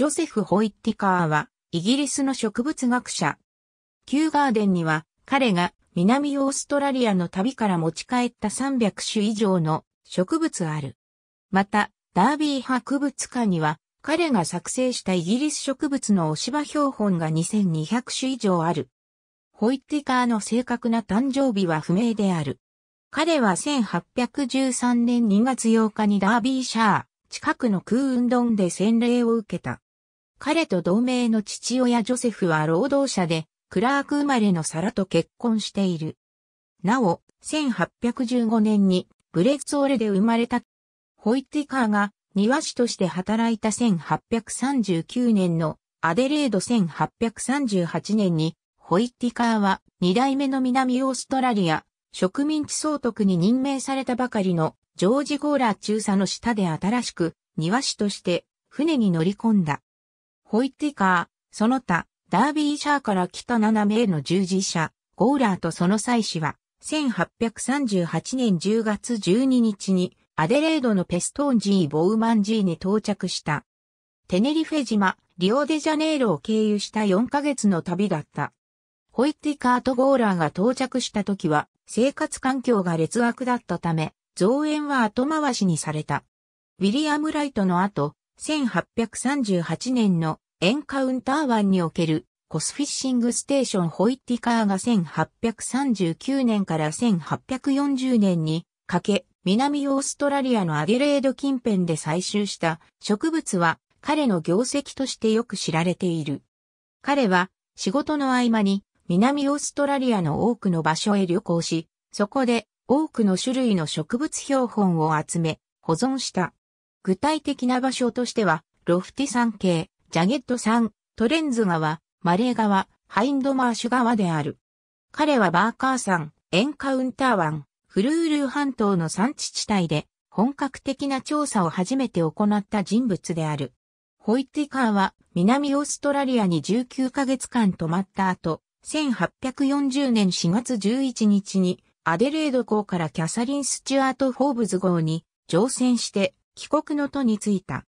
ジョセフ・ホイッティカーは、イギリスの植物学者。キューガーデンには、彼が南オーストラリアの旅から持ち帰った300種以上の植物ある。また、ダービー博物館には、彼が作成したイギリス植物の押し場標本が2200種以上ある。ホイッティカーの正確な誕生日は不明である。彼は1813年2月8日にダービーシャー、近くの空運丼で洗礼を受けた。彼と同盟の父親ジョセフは労働者で、クラーク生まれのサラと結婚している。なお、1815年にブレッツオレで生まれたホイティカーが庭師として働いた1839年のアデレード1838年にホイティカーは2代目の南オーストラリア植民地総督に任命されたばかりのジョージ・ゴーラー中佐の下で新しく庭師として船に乗り込んだ。ホイッティカー、その他、ダービーシャーから来た7名の従事者、ゴーラーとその妻子は、1838年10月12日に、アデレードのペストンジー・ボウマンジーに到着した。テネリフェ島、リオデジャネイロを経由した4ヶ月の旅だった。ホイッティカーとゴーラーが到着した時は、生活環境が劣悪だったため、増援は後回しにされた。ウィリアム・ライトの後、1838年のエンカウンター湾におけるコスフィッシングステーションホイッティカーが1839年から1840年にかけ、南オーストラリアのアデレード近辺で採集した植物は彼の業績としてよく知られている。彼は仕事の合間に南オーストラリアの多くの場所へ旅行し、そこで多くの種類の植物標本を集め保存した。具体的な場所としては、ロフティ山系、ジャゲット山、トレンズ川、マレー川、ハインドマーシュ川である。彼はバーカー山、エンカウンター湾、フルールー半島の山地地帯で、本格的な調査を初めて行った人物である。ホイティカーは南オーストラリアに19ヶ月間泊まった後、1840年4月11日にアデレード港からキャサリン・スチュアート・ホーブズ号に乗船して帰国の途に着いた。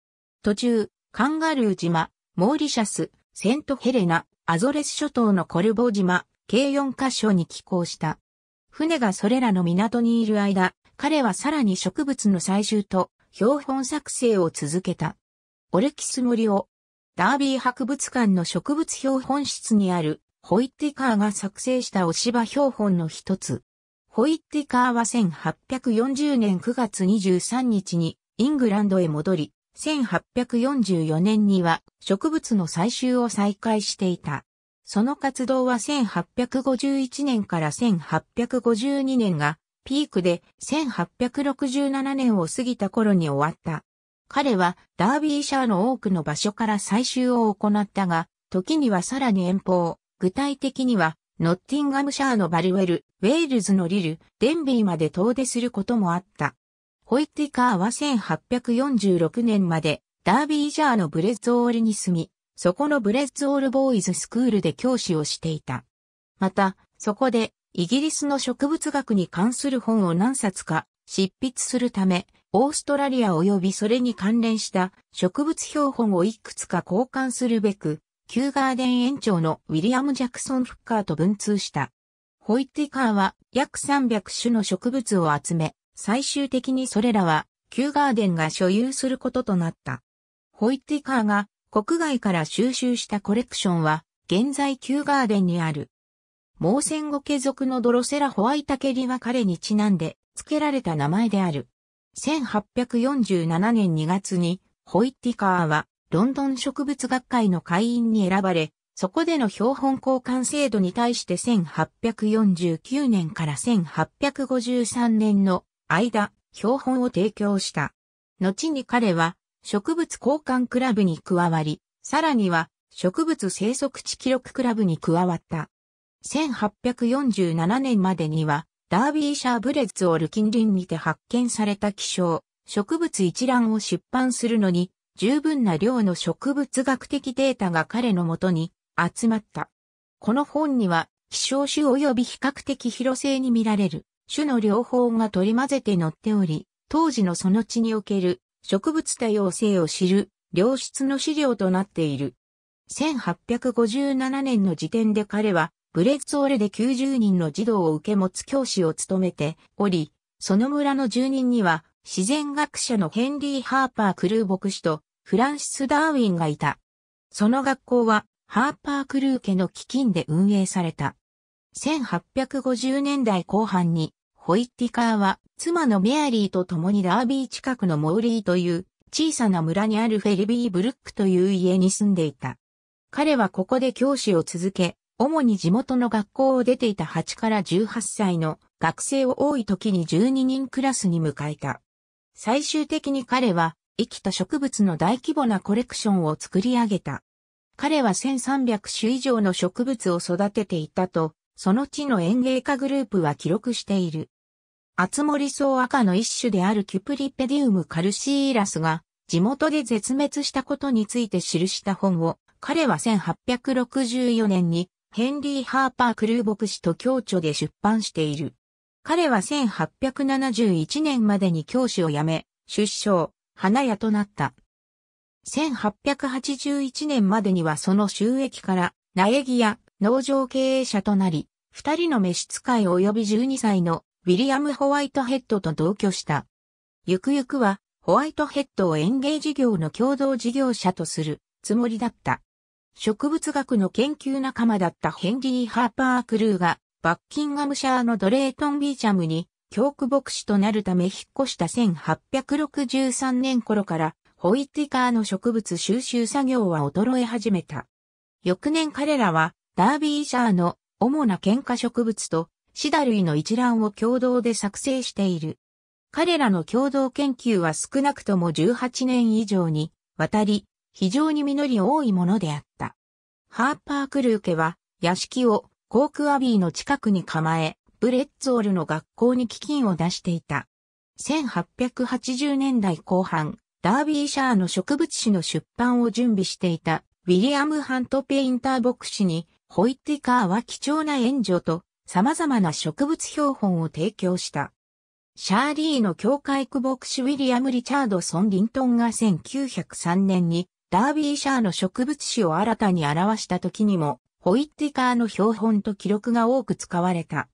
途中、カンガルー島、モーリシャス、セントヘレナ、アゾレス諸島のコルボ島、計4カ所に寄港した。船がそれらの港にいる間、彼はさらに植物の採集と標本作成を続けた。オレキス森を、ダービー博物館の植物標本室にあるホイッティカーが作成したおし場標本の一つ。ホイッティカーは1840年9月23日にイングランドへ戻り、1844年には植物の採集を再開していた。その活動は1851年から1852年がピークで1867年を過ぎた頃に終わった。彼はダービーシャーの多くの場所から採集を行ったが、時にはさらに遠方、具体的にはノッティンガムシャーのバルウェル、ウェールズのリル、デンビーまで遠出することもあった。ホイッティカーは1846年までダービージャーのブレッツオールに住み、そこのブレッツオールボーイズスクールで教師をしていた。また、そこでイギリスの植物学に関する本を何冊か執筆するため、オーストラリア及びそれに関連した植物標本をいくつか交換するべく、旧ガーデン園長のウィリアム・ジャクソン・フッカーと文通した。ホイティカーは約300種の植物を集め、最終的にそれらは、旧ガーデンが所有することとなった。ホイッティカーが国外から収集したコレクションは、現在旧ガーデンにある。盲戦後継続のドロセラホワイタケリは彼にちなんで付けられた名前である。1847年2月に、ホイッティカーはロンドン植物学会の会員に選ばれ、そこでの標本交換制度に対して1849年から1853年の間、標本を提供した。後に彼は植物交換クラブに加わり、さらには植物生息地記録クラブに加わった。1847年までには、ダービーシャーブレッツオール近隣にて発見された気象、植物一覧を出版するのに、十分な量の植物学的データが彼のもとに集まった。この本には、希少種及び比較的広性に見られる種の両方が取り混ぜて乗っており、当時のその地における植物多様性を知る良質の資料となっている。1857年の時点で彼はブレッツオレで90人の児童を受け持つ教師を務めており、その村の住人には自然学者のヘンリー・ハーパー・クルー牧師とフランシス・ダーウィンがいた。その学校はハーパー・クルー家の基金で運営された。1850年代後半にホイッティカーは、妻のメアリーと共にダービー近くのモーリーという小さな村にあるフェリビー・ブルックという家に住んでいた。彼はここで教師を続け、主に地元の学校を出ていた8から18歳の学生を多い時に12人クラスに迎えた。最終的に彼は生きた植物の大規模なコレクションを作り上げた。彼は1300種以上の植物を育てていたと、その地の園芸家グループは記録している。厚森草赤の一種であるキュプリペディウムカルシーラスが地元で絶滅したことについて記した本を彼は1864年にヘンリー・ハーパー・クルー牧師と共著で出版している。彼は1871年までに教師を辞め、出生、花屋となった。1881年までにはその収益から苗木や農場経営者となり、二人の召使い及び12歳のウィリアム・ホワイトヘッドと同居した。ゆくゆくは、ホワイトヘッドを園芸事業の共同事業者とするつもりだった。植物学の研究仲間だったヘンリー・ハーパー・クルーが、バッキンガムシャーのドレートン・ビーチャムに、教区牧師となるため引っ越した1863年頃から、ホイティカーの植物収集作業は衰え始めた。翌年彼らは、ダービーシャーの主な喧嘩植物とシダ類の一覧を共同で作成している。彼らの共同研究は少なくとも18年以上にわたり、非常に実り多いものであった。ハーパー・クルーケは、屋敷をコーク・アビーの近くに構え、ブレッツォールの学校に基金を出していた。1880年代後半、ダービーシャーの植物誌の出版を準備していたウィリアム・ハント・ペインター牧師に、ホイッティカーは貴重な援助と様々な植物標本を提供した。シャーリーの教会区牧師ウィリアム・リチャードソン・リントンが1903年にダービーシャーの植物史を新たに表した時にも、ホイッティカーの標本と記録が多く使われた。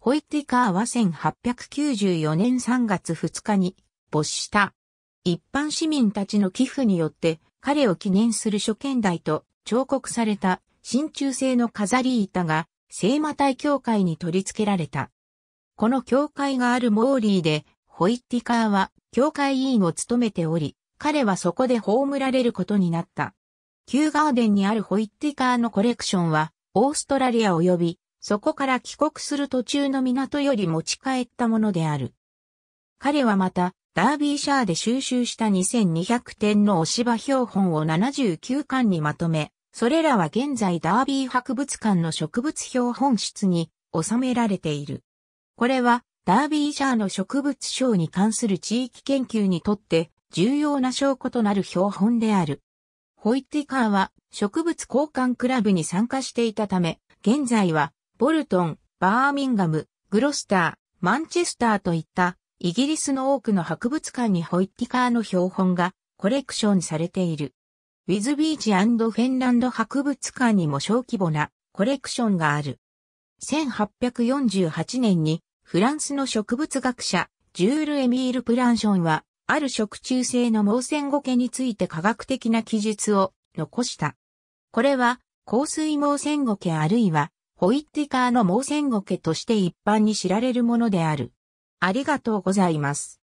ホイッティカーは1894年3月2日に没した。一般市民たちの寄付によって彼を記念する初見台と彫刻された真鍮製の飾り板が聖魔隊教会に取り付けられた。この教会があるモーリーで、ホイッティカーは教会委員を務めており、彼はそこで葬られることになった。旧ガーデンにあるホイッティカーのコレクションは、オーストラリア及び、そこから帰国する途中の港より持ち帰ったものである。彼はまた、ダービーシャーで収集した2200点の押し場標本を79巻にまとめ、それらは現在ダービー博物館の植物標本室に収められている。これはダービーシャーの植物賞に関する地域研究にとって重要な証拠となる標本である。ホイッティカーは植物交換クラブに参加していたため、現在はボルトン、バーミンガム、グロスター、マンチェスターといったイギリスの多くの博物館にホイッティカーの標本がコレクションされている。ウィズビーチフェンランド博物館にも小規模なコレクションがある。1848年にフランスの植物学者、ジュール・エミール・プランションは、ある食中性の盲線ゴケについて科学的な記述を残した。これは、香水盲線ゴケあるいは、ホイッティカーの盲線ゴケとして一般に知られるものである。ありがとうございます。